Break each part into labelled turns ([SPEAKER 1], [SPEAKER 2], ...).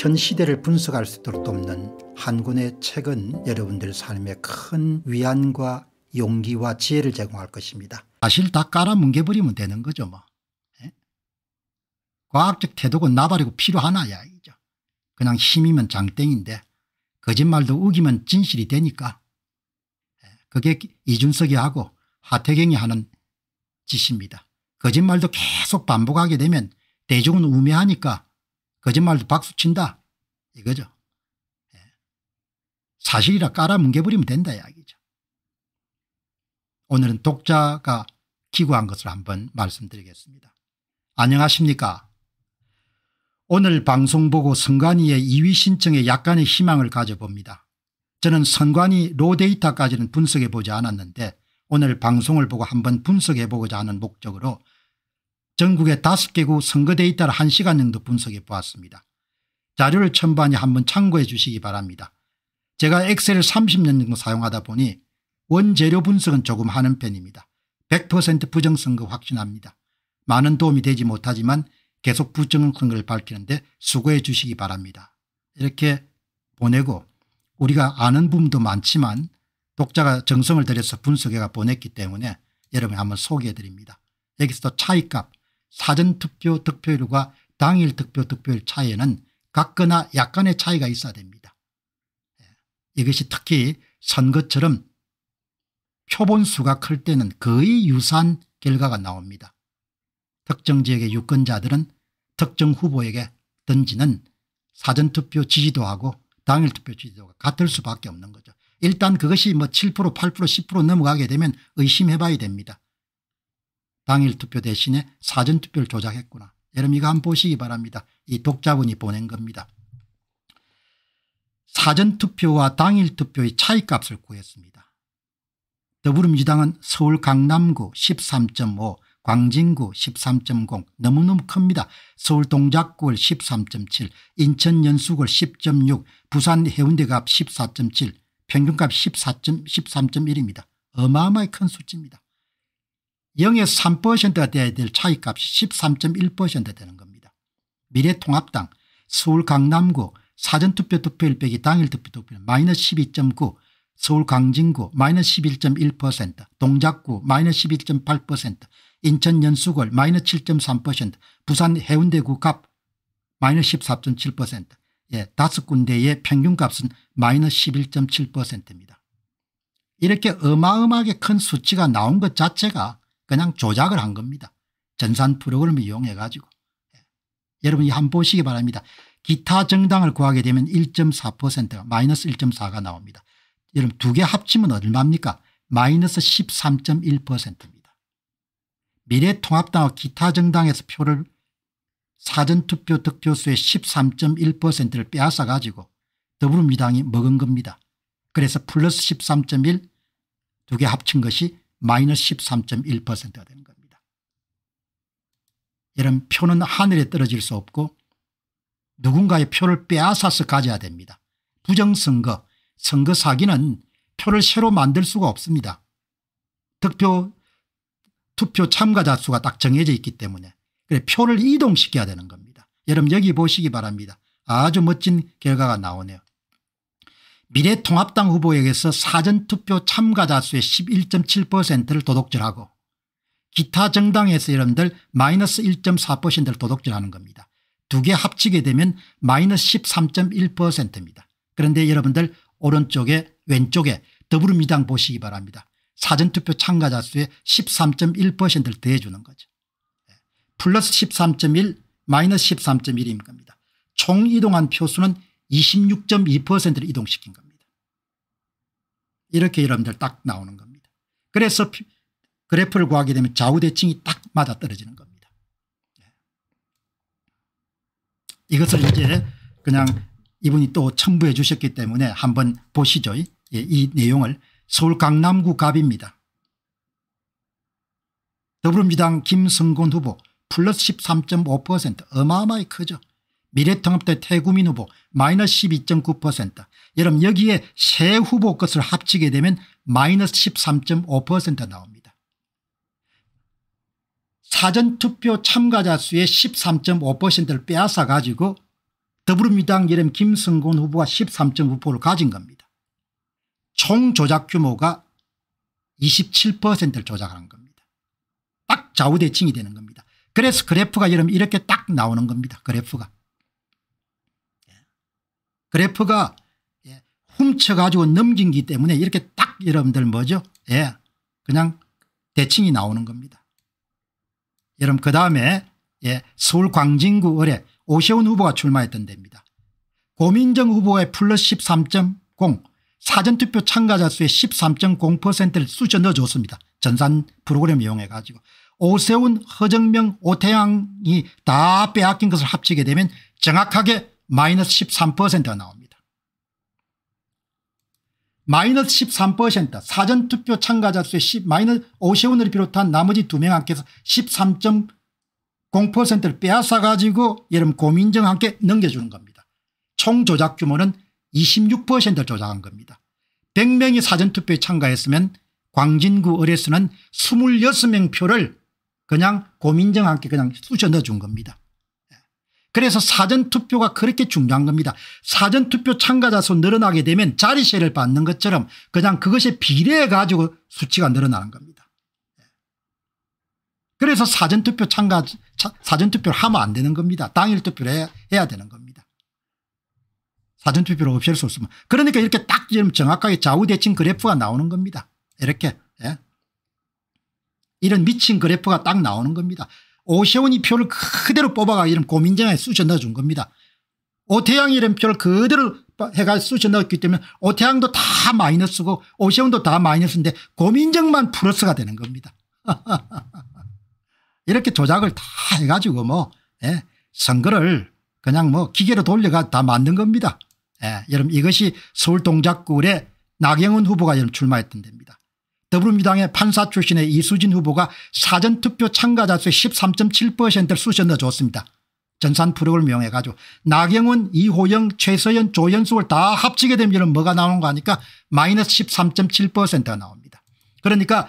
[SPEAKER 1] 현 시대를 분석할 수 있도록 돕는 한군의 책은 여러분들 삶에 큰 위안과 용기와 지혜를 제공할 것입니다. 사실 다 깔아 뭉개버리면 되는 거죠. 뭐. 예? 과학적 태도고 나발이고 필요하나 야 이죠. 그냥 힘이면 장땡인데 거짓말도 우기면 진실이 되니까 예? 그게 이준석이 하고 하태경이 하는 짓입니다. 거짓말도 계속 반복하게 되면 대중은 우매하니까 거짓말도 박수친다 이거죠. 예. 사실이라 깔아 뭉개버리면 된다 이야기죠. 오늘은 독자가 기구한 것을 한번 말씀드리겠습니다. 안녕하십니까 오늘 방송 보고 선관위의 2위 신청에 약간의 희망을 가져봅니다. 저는 선관위 로데이터까지는 분석해보지 않았는데 오늘 방송을 보고 한번 분석해보고자 하는 목적으로 전국의 5 개국 선거 데이터를 1시간 정도 분석해 보았습니다. 자료를 첨부하니 한번 참고해 주시기 바랍니다. 제가 엑셀을 30년 정도 사용하다 보니 원재료 분석은 조금 하는 편입니다. 100% 부정선거 확신합니다. 많은 도움이 되지 못하지만 계속 부정선거를 밝히는데 수고해 주시기 바랍니다. 이렇게 보내고 우리가 아는 부분도 많지만 독자가 정성을 들여서 분석해가 보냈기 때문에 여러분이 한번 소개해 드립니다. 여기서 또 차이값 사전투표 득표율과 당일 득표 득표율 차이에는 같거나 약간의 차이가 있어야 됩니다. 예. 이것이 특히 선거처럼 표본수가 클 때는 거의 유사한 결과가 나옵니다. 특정 지역의 유권자들은 특정 후보에게 던지는 사전투표 지지도 하고 당일투표 지지도가 같을 수밖에 없는 거죠. 일단 그것이 뭐7% 8% 10% 넘어가게 되면 의심해봐야 됩니다. 당일 투표 대신에 사전투표를 조작했구나. 여러분 이거 한 번 보시기 바랍니다. 이 독자분이 보낸 겁니다. 사전투표와 당일투표의 차이값을 구했습니다. 더불어민주당은 서울 강남구 13.5 광진구 13.0 너무너무 큽니다. 서울 동작구13.7 인천 연수구 10.6 부산 해운대갑 14.7 평균값 14.13.1입니다. 어마어마히 큰 수치입니다. 0에서 3%가 돼야 될 차이값이 13.1% 되는 겁니다. 미래통합당 서울 강남구 사전투표 투표일 빼기 당일 투표 투표는 마이너스 12.9 서울 강진구 마이너스 11.1% 동작구 마이너스 11.8% 인천 연수골 마이너스 7.3% 부산 해운대구 갑 마이너스 14.7% 예, 다섯 군데의 평균값은 마이너스 11.7%입니다. 이렇게 어마어마하게 큰 수치가 나온 것 자체가 그냥 조작을 한 겁니다. 전산 프로그램을 이용해 가지고. 예. 여러분이 한번 보시기 바랍니다. 기타 정당을 구하게 되면 1 4 마이너스 1.4가 나옵니다. 여러분 두 개 합치면 얼마입니까? 마이너스 13.1%입니다. 미래통합당과 기타 정당에서 표를 사전투표 득표수의 13.1%를 빼앗아 가지고 더불어민주당이 먹은 겁니다. 그래서 플러스 13.1 두 개 합친 것이 마이너스 13.1%가 되는 겁니다. 이런 표는 하늘에 떨어질 수 없고 누군가의 표를 빼앗아서 가져야 됩니다. 부정선거, 선거 사기는 표를 새로 만들 수가 없습니다. 득표 투표 참가자 수가 딱 정해져 있기 때문에 그래 표를 이동시켜야 되는 겁니다. 여러분 여기 보시기 바랍니다. 아주 멋진 결과가 나오네요. 미래통합당 후보에게서 사전투표 참가자 수의 11.7%를 도덕질하고 기타 정당에서 여러분들 마이너스 1.4%를 도덕질하는 겁니다. 두 개 합치게 되면 마이너스 13.1%입니다. 그런데 여러분들 오른쪽에 왼쪽에 더불어민주당 보시기 바랍니다. 사전투표 참가자 수의 13.1%를 더해주는 거죠. 예. 플러스 13.1 마이너스 13.1인 겁니다. 총 이동한 표수는 26.2%를 이동시킨 겁니다. 이렇게 여러분들 딱 나오는 겁니다. 그래서 그래프를 구하게 되면 좌우대칭이 딱 맞아떨어지는 겁니다. 예. 이것을 이제 그냥 이분이 또 첨부해 주셨기 때문에 한번 보시죠. 예, 이 내용을 서울 강남구 갑입니다. 더불어민주당 김성곤 후보 플러스 13.5% 어마어마히 크죠. 미래통합대 태구민 후보 마이너스 12.9% 여러분 여기에 새 후보 것을 합치게 되면 마이너스 13.5% 나옵니다. 사전투표 참가자 수의 13.5%를 빼앗아 가지고 더불어민주당 이름 김승곤 후보가 13.9%를 가진 겁니다. 총 조작 규모가 27%를 조작한 겁니다. 딱 좌우대칭이 되는 겁니다. 그래서 그래프가 여러분 이렇게 딱 나오는 겁니다. 그래프가. 그래프가 예, 훔쳐가지고 넘긴기 때문에 이렇게 딱 여러분들 뭐죠? 예, 그냥 대칭이 나오는 겁니다. 여러분 그 다음에 예, 서울 광진구 의뢰 오세훈 후보가 출마했던 데입니다. 고민정 후보의 플러스 13.0 사전투표 참가자 수의 13.0%를 쑤셔 넣어줬습니다. 전산 프로그램 이용해 가지고 오세훈 허정명 오태양이 다 빼앗긴 것을 합치게 되면 정확하게 마이너스 13%가 나옵니다. 마이너스 13% 사전투표 참가자 수의 10, 마이너스 오세훈을 비롯한 나머지 두 명함께서 13.0%를 빼앗아 가지고 여름 고민정 함께 넘겨주는 겁니다. 총 조작 규모는 26%를 조작한 겁니다. 100명이 사전투표에 참가했으면 광진구 의뢰수는 26명 표를 그냥 고민정 함께 그냥 쑤셔 넣어준 겁니다. 그래서 사전투표가 그렇게 중요한 겁니다. 사전투표 참가자 수 늘어나게 되면 자리세를 받는 것처럼 그냥 그것에 비례해 가지고 수치가 늘어나는 겁니다. 예. 그래서 사전투표 참가 사전투표를 하면 안 되는 겁니다. 당일투표를 해야, 되는 겁니다. 사전투표를 없앨 수 없으면 그러니까 이렇게 딱 정확하게 좌우대칭 그래프가 나오는 겁니다. 이렇게 예? 이런 미친 그래프가 딱 나오는 겁니다. 오세훈이 표를 그대로 뽑아가 이런 고민정에 쑤셔 넣어준 겁니다. 오태양이 이런 표를 그대로 해가 쑤셔 넣었기 때문에 오태양도 다 마이너스고 오세훈도 다 마이너스인데 고민정만 플러스가 되는 겁니다. 이렇게 조작을 다 해가지고 뭐 예, 선거를 그냥 뭐 기계로 돌려가 다 만든 겁니다. 예, 여러분 이것이 서울 동작구의 나경원 후보가 여러분 출마했던 데입니다. 더불어민주당의 판사 출신의 이수진 후보가 사전투표 참가자 수 13.7%를 쑤셔 넣어줬습니다. 전산 프로그램을 이해 가지고 나경원 이호영 최서연 조현숙을 다 합치게 되면 뭐가 나오는 거 아니까 마이너스 13.7%가 나옵니다. 그러니까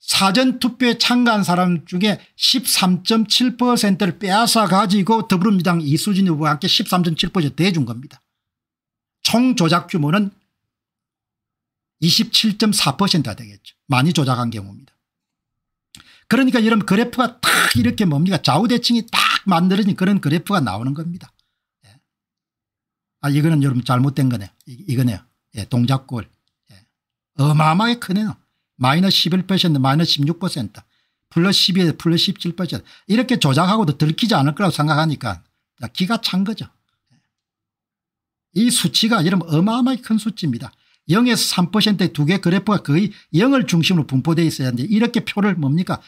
[SPEAKER 1] 사전투표에 참가한 사람 중에 13.7%를 빼앗아 가지고 더불어민주당 이수진 후보와 함께 13.7% 대준 겁니다. 총 조작 규모는 27.4%가 되겠죠. 많이 조작한 경우입니다. 그러니까 여러분 그래프가 딱 이렇게 뭡니까 좌우대칭이 딱 만들어진 그런 그래프가 나오는 겁니다. 예. 아 이거는 여러분 잘못된 거네. 요 이, 거네요 예, 동작골. 예. 어마어마하게 크네요. 마이너스 11% 마이너스 16% 플러스 12 플러스 17% 이렇게 조작하고도 들키지 않을 거라고 생각하니까 기가 찬 거죠. 예. 이 수치가 여러분 어마어마하게 큰 수치입니다. 0에서 3%의 두 개 그래프가 거의 0을 중심으로 분포되어 있어야 하는데 이렇게 표를 뭡니까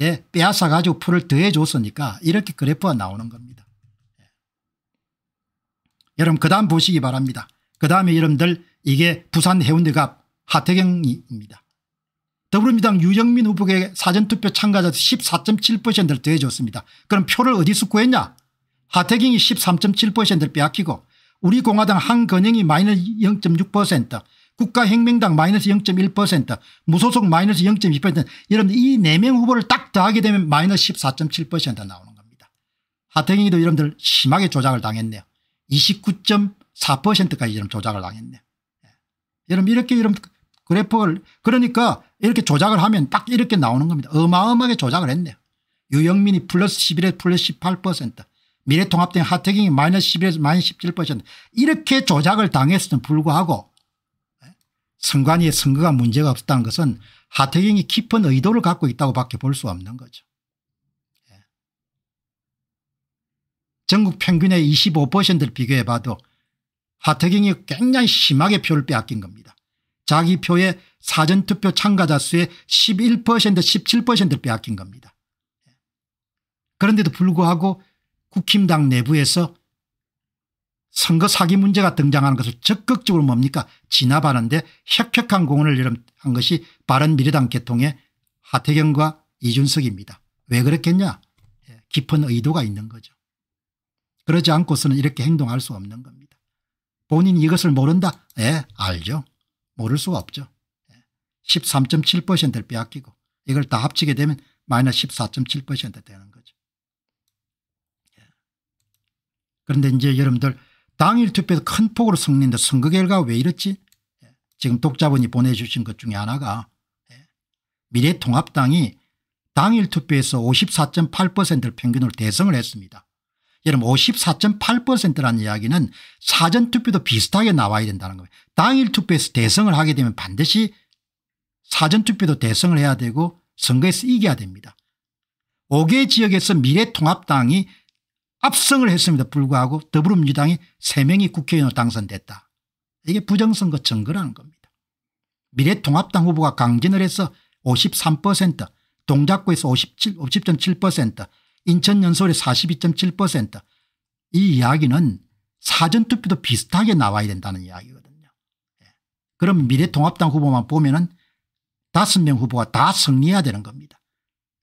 [SPEAKER 1] 예, 빼앗아 가지고 표를 더해 줬으니까 이렇게 그래프가 나오는 겁니다. 예. 여러분 그 다음 보시기 바랍니다. 그 다음에 여러분들 이게 부산 해운대갑 하태경입니다. 더불어민당 유정민 후보에게 사전투표 참가자 14.7%를 더해줬습니다. 그럼 표를 어디서 구했냐 하태경이 13.7%를 빼앗기고 우리공화당 한건영이 마이너0.6% 국가혁명당 마이너스 0.1% 무소속 마이너스 0.2% 여러분 들이네 명 후보를 딱 더하게 되면 마이너스 14.7% 나오는 겁니다. 하태경이도 여러분들 심하게 조작을 당했네요. 29.4%까지 여러 조작을 당했네요. 예. 여러분 이렇게 여러분 그래프를 그러니까 이렇게 조작을 하면 딱 이렇게 나오는 겁니다. 어마어마하게 조작을 했네요. 유영민이 플러스 11에 플러스 18% 미래통합당 하태경이 마이너스 11에서 마이너스 17% 이렇게 조작을 당했음 불구하고 선관위의 선거가 문제가 없었다는 것은 하태경이 깊은 의도를 갖고 있다고 밖에 볼 수 없는 거죠. 예. 전국 평균의 25%를 비교해 봐도 하태경이 굉장히 심하게 표를 빼앗긴 겁니다. 자기 표의 사전투표 참가자 수의 11% 17%를 빼앗긴 겁니다. 예. 그런데도 불구하고 국힘당 내부에서 선거 사기 문제가 등장하는 것을 적극적으로 뭡니까 진압하는데 혁혁한 공헌을 한 것이 바른미래당 계통의 하태경과 이준석입니다. 왜 그랬겠냐 예, 깊은 의도가 있는 거죠. 그러지 않고서는 이렇게 행동할 수 없는 겁니다. 본인이 이것을 모른다? 예 알죠. 모를 수가 없죠. 13.7%를 예, 빼앗기고 이걸 다 합치게 되면 마이너스 14.7% 되는 거죠. 예. 그런데 이제 여러분들 당일 투표에서 큰 폭으로 승리인데 선거 결과가 왜 이렇지 예. 지금 독자분이 보내주신 것 중에 하나가 예. 미래통합당이 당일 투표에서 54.8%를 평균으로 대승을 했습니다. 여러분 54.8%라는 이야기는 사전투표도 비슷하게 나와야 된다는 겁니다. 당일 투표에서 대승을 하게 되면 반드시 사전투표도 대승을 해야 되고 선거에서 이겨야 됩니다. 5개 지역에서 미래통합당이 압승을 했습니다. 불구하고 더불어민주당이 3명이 국회의원 당선됐다. 이게 부정선거 증거라는 겁니다. 미래통합당 후보가 강진을 해서 53% 동작구에서 57, 50.7% 인천 연설에 42.7%이 이야기는 사전투표도 비슷하게 나와야 된다는 이야기거든요. 예. 그럼 미래통합당 후보만 보면 은5명 후보가 다 승리해야 되는 겁니다.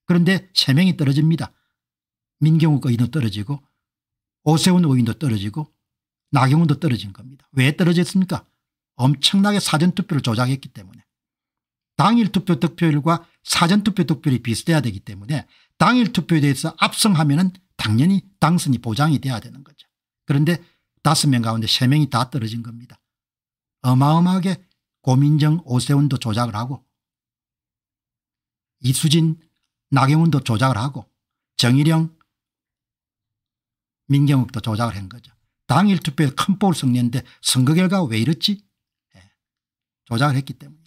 [SPEAKER 1] 그런데 3명이 떨어집니다. 민경욱 의원도 떨어지고 오세훈 의원도 떨어지고 나경원도 떨어진 겁니다. 왜 떨어졌습니까? 엄청나게 사전투표를 조작했기 때문에. 당일 투표 득표율과 사전투표 득표율이 비슷해야 되기 때문에 당일 투표에 대해서 압승하면 은 당연히 당선이 보장이 돼야 되는 거죠. 그런데 다섯 명 가운데 세명이다 떨어진 겁니다. 어마어마하게 고민정 오세훈도 조작을 하고 이수진 나경원도 조작을 하고 정일영 민경욱도 조작을 한 거죠. 당일 투표에 큰 볼 승리했는데 선거 결과가 왜 이렇지? 예. 조작을 했기 때문에.